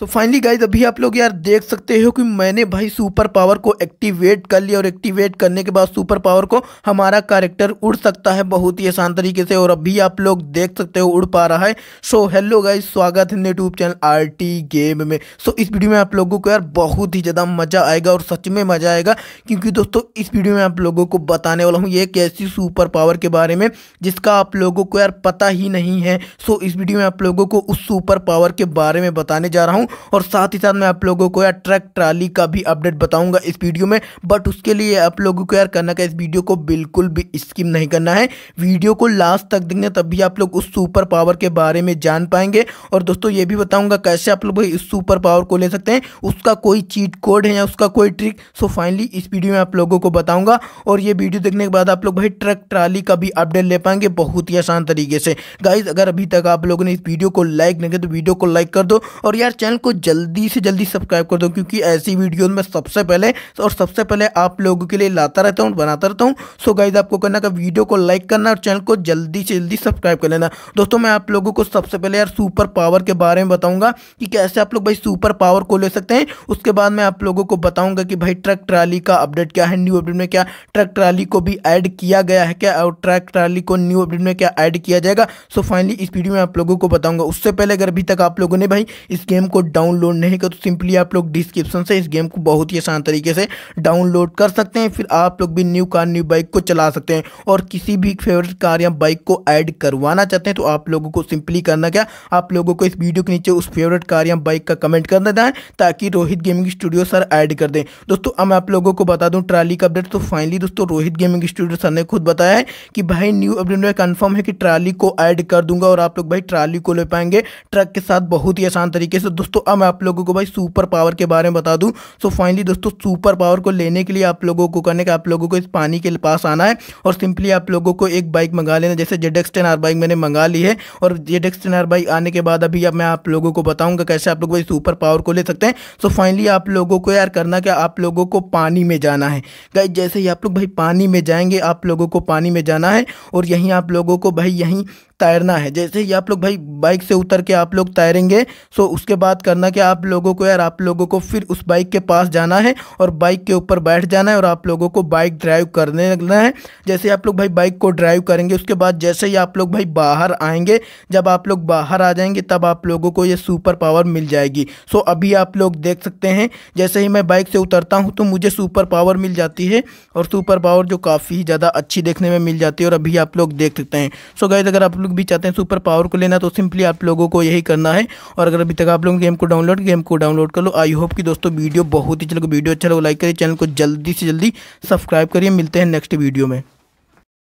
तो finally guys अभी आप लोग यार देख सकते हो कि मैंने भाई सुपर पावर को एक्टिवेट कर लिया और एक्टिवेट करने के बाद सुपर पावर को हमारा कैरेक्टर उड़ सकता है बहुत ही आसान तरीके से और अभी आप लोग देख सकते हो उड़ पा रहा है सो हेलो गाइज स्वागत है यूट्यूब चैनल आर गेम में सो इस वीडियो में आप लोगों को यार बहुत ही ज़्यादा मज़ा आएगा और सच में मज़ा आएगा क्योंकि दोस्तों इस वीडियो में आप लोगों को बताने वाला हूँ ये एक ऐसी सुपर पावर के बारे में जिसका आप लोगों को यार पता ही नहीं है सो इस वीडियो में आप लोगों को उस सुपर पावर के बारे में बताने जा रहा हूँ और साथ ही साथ मैं आप लोगों को यार ट्रक ट्राली का भी अपडेट बताऊंगा इस वीडियो में बट उसके लिए आप लोगों को यार करना का इस वीडियो को बिल्कुल भी स्किप नहीं करना है वीडियो को लास्ट तक देखना तभी आप लोग उस सुपर पावर के बारे में जान पाएंगे और दोस्तों ये भी बताऊंगा कैसे आप लोग भाई इस सुपर पावर को ले सकते हैं उसका कोई चीट कोड है या उसका कोई ट्रिक सो फाइनली इस वीडियो में आप लोगों को बताऊंगा और ये वीडियो देखने के बाद आप लोग भाई ट्रक ट्राली का भी अपडेट ले पाएंगे बहुत ही आसान तरीके से गाइज अगर अभी तक आप लोगों ने इस वीडियो को लाइक नहीं किया तो वीडियो को लाइक कर दो और यार चैनल चैनल को जल्दी से जल्दी सब्सक्राइब कर दो क्योंकि ऐसी वीडियो में सबसे पहले और सबसे पहले आप लोगों के लिए लाता रहता हूँ बनाता रहता हूँ सो गाइज आपको करना का वीडियो को लाइक करना और चैनल को जल्दी से जल्दी सब्सक्राइब कर लेना दोस्तों मैं आप लोगों को सबसे पहले यार सुपर पावर के बारे में बताऊँगा कि कैसे आप लोग भाई सुपर पावर को ले सकते हैं उसके बाद मैं आप लोगों को बताऊँगा कि भाई ट्रक ट्राली का अपडेट क्या है न्यू अपडेट में क्या ट्रक ट्राली को भी ऐड किया गया है क्या और ट्रक ट्राली को न्यू अपडेट में क्या ऐड किया जाएगा सो फाइनली इस वीडियो में आप लोगों को बताऊंगा उससे पहले अगर अभी तक आप लोगों ने भाई इस गेम को डाउनलोड नहीं कर तो सिंपली आप लोग डिस्क्रिप्शन से इस गेम को बहुत ही आसान तरीके से डाउनलोड कर सकते हैं फिर आप लोग भी न्यू कार न्यू बाइक को चला सकते हैं और किसी भी फेवरेट कार या बाइक को ऐड करवाना चाहते हैं तो आप लोगों को सिंपली करना क्या आप लोगों को इस वीडियो के नीचे उस फेवरेट कार या बाइक का कमेंट कर देना है ताकि Rohit gaming studio sir add कर दें दोस्तों अब मैं आप लोगों को बता दूँ ट्राली का अपडेट तो फाइनली दोस्तों रोहित गेमिंग स्टूडियो सर ने खुद बताया है कि भाई न्यू अपडेट में कन्फर्म है कि ट्राली को ऐड कर दूंगा और आप लोग भाई ट्राली को ले पाएंगे ट्रक के साथ बहुत ही आसान तरीके से दोस्तों दोस्तों अब मैं आप लोगों को भाई सुपर पावर के बारे में बता दूं सो फाइनली दोस्तों सुपर पावर को लेने के लिए आप लोगों को करने का आप लोगों को इस पानी के पास आना है और सिंपली आप लोगों को एक बाइक मंगा लेना जैसे जेड एक्स बाइक मैंने मंगा ली है और जेड एक्स बाइक आने के बाद अभी अब मैं आप लोगों को बताऊँगा कैसे आप लोग भाई सुपर पावर को ले सकते हैं सो फाइनली आप लोगों को यार करना क्या आप लोगों को पानी में जाना है गाइज जैसे ही आप लोग भाई पानी में जाएंगे आप लोगों को पानी में जाना है और यहीं आप लोगों को भाई यहीं तैरना है जैसे ही आप लोग भाई बाइक से उतर के आप लोग तैरेंगे सो उसके बाद करना कि आप लोगों को यार आप लोगों को फिर उस बाइक के पास जाना है और बाइक के ऊपर बैठ जाना है और आप लोगों को बाइक ड्राइव करने लगना है जैसे आप लोग भाई बाइक को ड्राइव करेंगे उसके बाद जैसे ही आप लोग भाई बाहर आएंगे जब आप लोग बाहर आ जाएंगे तब आप लोगों को ये सुपर पावर मिल जाएगी सो अभी आप लोग देख सकते हैं जैसे ही मैं बाइक से उतरता हूँ तो मुझे सुपर पावर मिल जाती है और सुपर पावर जो काफ़ी ज़्यादा अच्छी देखने में मिल जाती है और अभी आप लोग देख सकते हैं सो गए अगर आप लोग लोग भी चाहते हैं सुपर पावर को लेना तो सिंपली आप लोगों को यही करना है और अगर अभी तक आप लोग गेम को डाउनलोड गेम को डाउनलोड कर लो आई होप कि दोस्तों वीडियो बहुत ही चलो अच्छा वीडियो अच्छा लगे लाइक करिए चैनल को जल्दी से जल्दी सब्सक्राइब करिए मिलते हैं नेक्स्ट वीडियो में